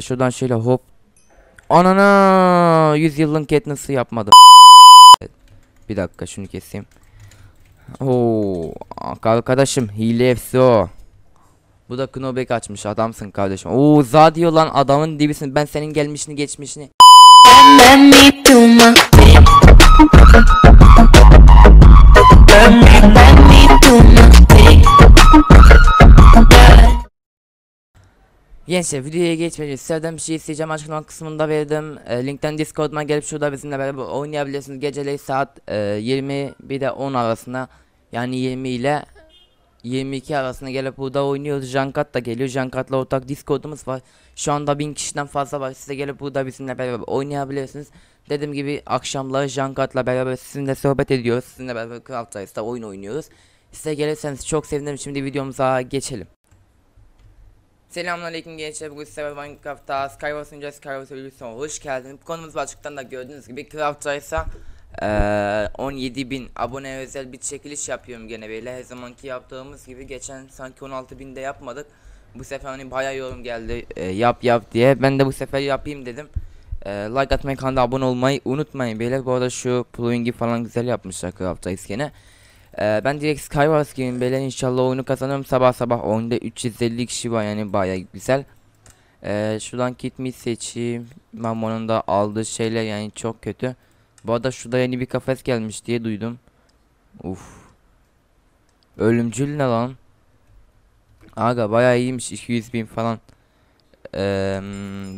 E şuradan şöyle hop. Anana! 100 yılın Katniss'ı yapmadım. Bir dakika şunu keseyim. Oo, arkadaşım hile hepsi o. Bu da Knobek açmış adamsın kardeşim. Oo zadi olan adamın dibisin. Ben senin gelmişini geçmişini. Gençler videoya geçmeden sizlerden bir şey isteyeceğim açıklama kısmında verdim. E, linkten Discord'uma gelip şurada bizimle beraber oynayabilirsiniz. Geceleri saat e, 20 bir de 10 arasında yani 20 ile 22 arasında gelip burada oynuyoruz. Jankat da geliyor. Jankat'la ortak Discord'umuz var. Şu anda 1000 kişiden fazla var. Size gelip burada bizimle beraber oynayabilirsiniz. Dediğim gibi akşamları Jankat'la beraber sizinle sohbet ediyoruz. Sizinle beraber Craft oyun oynuyoruz. Size gelirseniz çok sevinirim. Şimdi videomuza geçelim. Selamünaleyküm gençler bugün size Minecraft'ta Skywars Ninja Skywars Evolution'a hoş geldiniz. Bu konumuz başlıktan da gördüğünüz gibi Craft'taysa ee, 17.000 abone özel bir çekiliş yapıyorum gene böyle her zamanki yaptığımız gibi geçen sanki 16.000'de yapmadık. Bu sefer hani bayağı yorum geldi e, yap yap diye ben de bu sefer yapayım dedim. E, like atmayı kanala abone olmayı unutmayın beyler bu arada şu plugin'i falan güzel yapmışlar Craft'tayız gene. Ee, ben direkt Skywars gireyim belen inşallah oyunu kazanırım sabah sabah oyunda 350 kişi var yani baya güzel. Ee, şuradan kit mi seçeyim. Mamon'un da aldığı şeyler yani çok kötü. Bu arada şurada yeni bir kafes gelmiş diye duydum. Uf. Ölümcül ne lan? Aga baya iyiymiş 200 bin falan. Ee,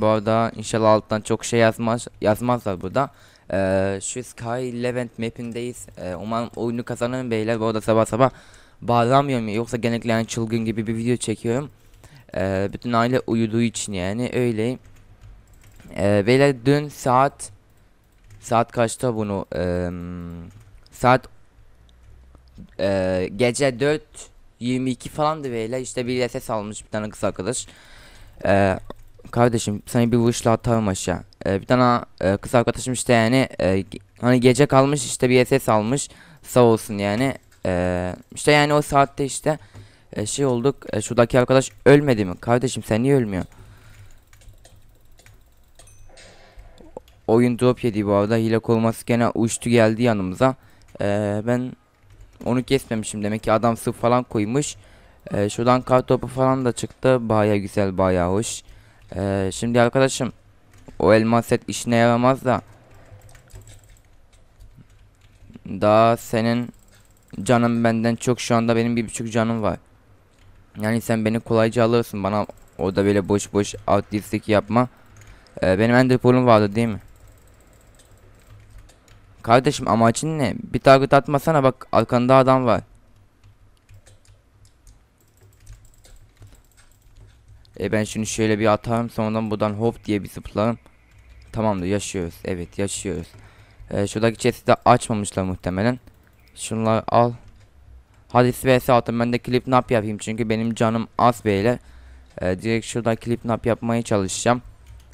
bu arada inşallah alttan çok şey yazmaz yazmazlar burada. Ee, şu Sky Levent mapindeyiz. Ee, umarım oyunu kazanırım beyler. Bu arada sabah sabah bağlamıyorum Yoksa genellikle yani çılgın gibi bir video çekiyorum. Ee, bütün aile uyuduğu için yani öyle. Ee, beyler dün saat saat kaçta bunu ee, saat ee, gece 4 22 falandı beyler. İşte bir ses almış bir tane kız arkadaş. Ee, kardeşim seni bir vuruşla atarım aşağı e, bir tane e, kız arkadaşım işte yani e, hani gece kalmış işte bir ses almış sağ olsun yani e, işte yani o saatte işte e, şey olduk e, şuradaki arkadaş ölmedi mi kardeşim sen niye ölmüyor oyun drop yedi bu arada hile koruması gene uçtu geldi yanımıza e, ben onu kesmemişim demek ki adam sıf falan koymuş e, şuradan kart topu falan da çıktı baya güzel baya hoş e, şimdi arkadaşım o elmas set işine yaramaz da. Daha senin canım benden çok şu anda benim bir buçuk canım var. Yani sen beni kolayca alırsın bana o da böyle boş boş artistik yapma. Ee, benim enderpearl'um vardı değil mi? Kardeşim amacın ne? Bir target atmasana bak arkanda adam var. E ben şunu şöyle bir atarım sonradan buradan hop diye bir zıplarım. Tamamdır yaşıyoruz. Evet yaşıyoruz. E, şuradaki chest'i de açmamışlar muhtemelen. Şunları al. Hadi vs atın ben de clip nap yapayım çünkü benim canım az beyler. E, direkt şuradan clip nap yapmaya çalışacağım.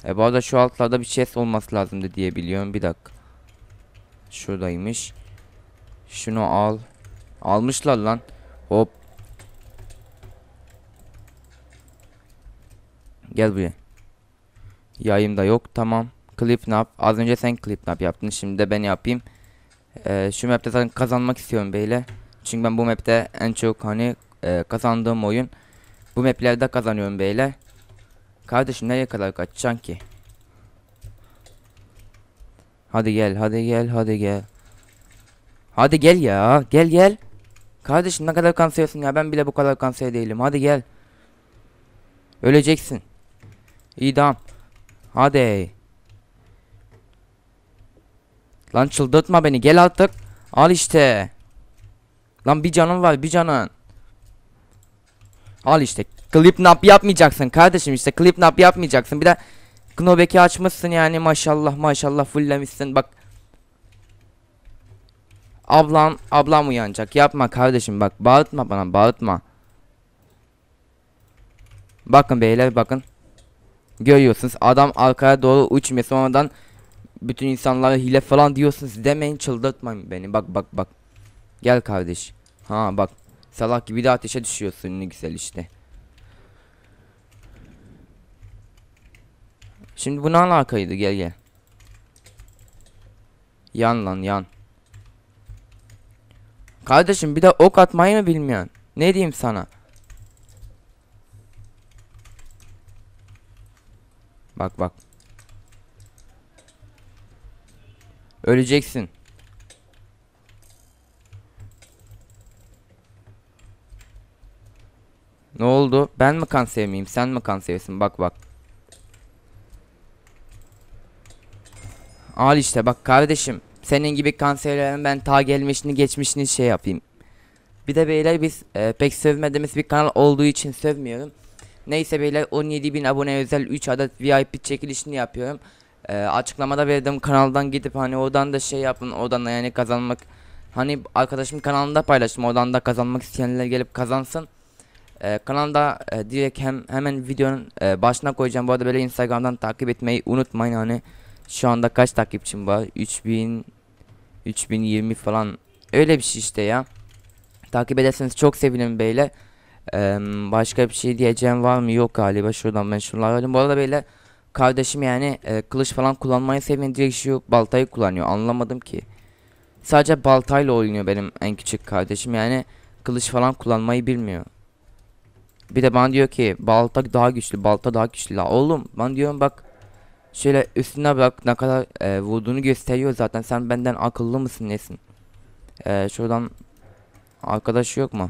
E, bu arada şu altlarda bir chest olması lazımdı diye biliyorum. Bir dakika. Şuradaymış. Şunu al. Almışlar lan. Hop Gel buraya. Yayım da yok. Tamam. Clipnap. Az önce sen Clipnap yaptın. Şimdi de ben yapayım. Ee, şu map'te zaten kazanmak istiyorum beyler. Çünkü ben bu map'te en çok hani e, kazandığım oyun. Bu map'lerde kazanıyorum beyler. Kardeşim nereye kadar kaçacaksın ki? Hadi gel, hadi gel, hadi gel. Hadi gel ya, gel gel. Kardeşim ne kadar kanseyorsun ya ben bile bu kadar kanser değilim. Hadi gel. Öleceksin. İdam. Hadi. Lan çıldırtma beni. Gel artık. Al işte. Lan bir canın var bir canın. Al işte. Clipnap yapmayacaksın kardeşim işte. Clipnap yapmayacaksın. Bir de Knobek'i açmışsın yani maşallah maşallah fulllemişsin. Bak Ablam ablam uyanacak. Yapma kardeşim bak. Bağıtma bana bağıtma. Bakın beyler bakın. Görüyorsunuz adam arkaya doğru uçmuyor sonradan bütün insanlara hile falan diyorsunuz demeyin çıldırtmayın beni bak bak bak. Gel kardeş. Ha bak salak gibi de ateşe düşüyorsun ne güzel işte. Şimdi bu ne alakaydı gel gel. Yan lan yan. Kardeşim bir de ok atmayı mı bilmiyorsun? Ne diyeyim sana? Bak bak. Öleceksin. Ne oldu? Ben mi kan sevmeyeyim? Sen mi kan sevsin? Bak bak. Al işte bak kardeşim. Senin gibi kanserlerin ben ta gelmişini geçmişini şey yapayım. Bir de beyler biz e, pek sövmediğimiz bir kanal olduğu için sövmüyorum. Neyse beyler 17 bin abone özel 3 adet VIP çekilişini yapıyorum. Ee, açıklamada verdim kanaldan gidip hani oradan da şey yapın oradan da yani kazanmak. Hani arkadaşım kanalında paylaştım oradan da kazanmak isteyenler gelip kazansın. Ee, kanalda e, direkt hem hemen videonun e, başına koyacağım. Bu arada böyle Instagram'dan takip etmeyi unutmayın hani. Şu anda kaç takipçim var? 3000 3020 falan. Öyle bir şey işte ya. Takip ederseniz çok sevinirim beyler. Ee, başka bir şey diyeceğim var mı? Yok galiba şuradan ben şunları alayım. Bu arada böyle kardeşim yani e, kılıç falan kullanmayı sevmiyor. Direkt şu baltayı kullanıyor. Anlamadım ki. Sadece baltayla oynuyor benim en küçük kardeşim. Yani kılıç falan kullanmayı bilmiyor. Bir de bana diyor ki balta daha güçlü, balta daha güçlü. La oğlum ben diyorum bak şöyle üstüne bak ne kadar e, vurduğunu gösteriyor zaten. Sen benden akıllı mısın nesin? E, şuradan arkadaş yok mu?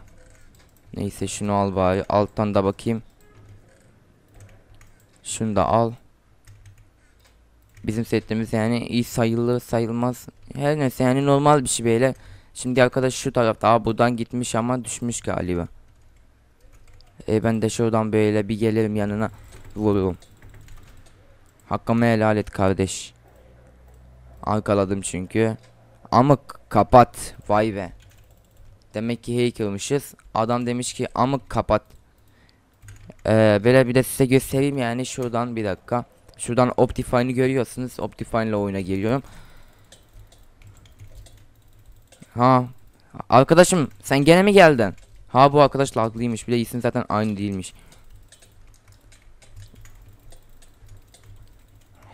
Neyse şunu al bari. Alttan da bakayım. Şunu da al. Bizim setimiz yani iyi sayılır sayılmaz. Her neyse yani normal bir şey böyle. Şimdi arkadaş şu tarafta. Aa buradan gitmiş ama düşmüş galiba. E ben de şuradan böyle bir gelirim yanına vururum. Hakkımı helal et kardeş. Arkaladım çünkü. Ama kapat. Vay be. Demek ki heykelmişiz. Adam demiş ki amık kapat. Ee, böyle bir de size göstereyim yani şuradan bir dakika. Şuradan Optifine'i görüyorsunuz. Optifine ile oyuna giriyorum. Ha. Arkadaşım sen gene mi geldin? Ha bu arkadaş haklıymış. Bir de isim zaten aynı değilmiş.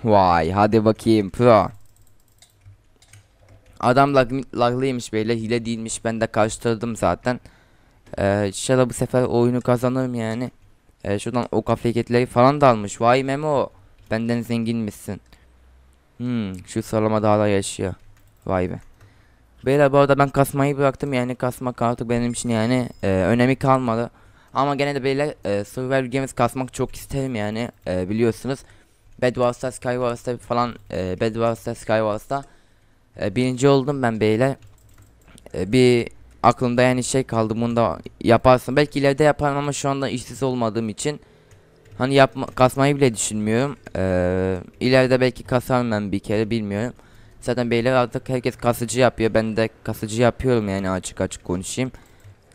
Vay hadi bakayım pro. Adam lag, laglıymış böyle hile değilmiş ben de karşıladım zaten. Ee, inşallah bu sefer oyunu kazanırım yani. Ee, şuradan o kafeketleri falan da almış. Vay Memo benden zengin misin? Hmm şu sıralama daha da yaşıyor. Vay be. Böyle bu arada ben kasmayı bıraktım yani kasmak artık benim için yani e, önemi kalmadı. Ama gene de beyler e, Survivor Games kasmak çok isterim yani e, biliyorsunuz. Bed Wars'ta, falan e, Bed Wars'ta, e, birinci oldum ben beyler. E, bir aklımda yani şey kaldı bunu da yaparsın. Belki ileride yaparım ama şu anda işsiz olmadığım için hani yapma, kasmayı bile düşünmüyorum. E, ileride belki kasarım ben bir kere bilmiyorum. Zaten beyler artık herkes kasıcı yapıyor. Ben de kasıcı yapıyorum yani açık açık konuşayım.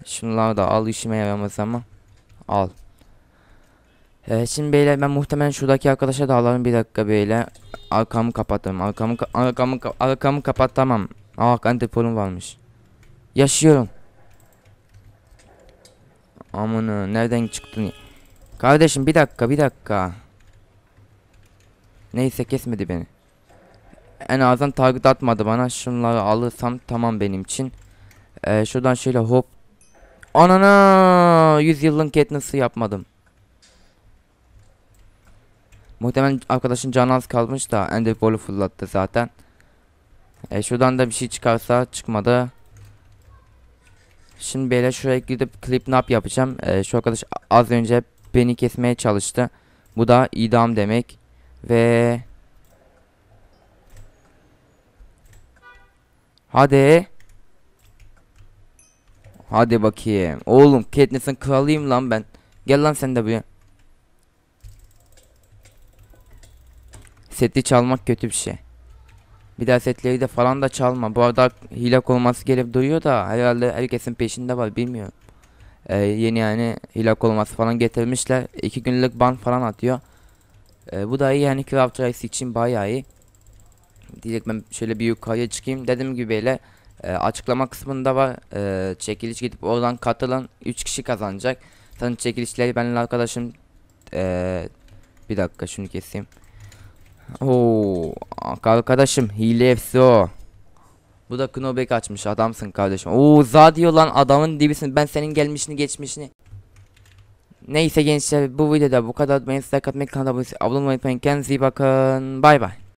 Şunları da al işime yaramaz ama. Al. Ee, şimdi beyler ben muhtemelen şuradaki arkadaşa da alalım bir dakika beyler. Arkamı kapattım. Arkamı ka arkamı ka arkamı kapat tamam. Aa antiporum varmış. Yaşıyorum. Aman nereden çıktın? Kardeşim bir dakika bir dakika. Neyse kesmedi beni. En azından target atmadı bana. Şunları alırsam tamam benim için. Ee, şuradan şöyle hop. Anana! 100 yılın ketnesi yapmadım. Muhtemelen arkadaşın canı az kalmış da ender ball'u fırlattı zaten. E, şuradan da bir şey çıkarsa çıkmadı. Şimdi böyle şuraya gidip clip nap yapacağım. E, şu arkadaş az önce beni kesmeye çalıştı. Bu da idam demek. Ve... Hadi. Hadi bakayım. Oğlum Katniss'in kralıyım lan ben. Gel lan sen de buraya. Setli çalmak kötü bir şey. Bir daha setleri de falan da çalma. Bu arada hile olması gelip duruyor da herhalde herkesin peşinde var bilmiyorum. Ee, yeni yani hile olması falan getirmişler. 2 günlük ban falan atıyor. Ee, bu da iyi yani Craft Race için bayağı iyi. Direkt ben şöyle bir yukarıya çıkayım. Dediğim gibi böyle e, açıklama kısmında var. E, çekiliş gidip oradan katılan 3 kişi kazanacak. Zaten çekilişleri benimle arkadaşım e, bir dakika şunu keseyim. Oo, arkadaşım hile hepsi o. Bu da Knobek açmış adamsın kardeşim. Oo za diyor lan adamın dibisin. Ben senin gelmişini geçmişini. Neyse gençler bu videoda bu kadar. Beni size katmak kanalda abone olmayı unutmayın. Kendinize iyi bakın. Bay bay.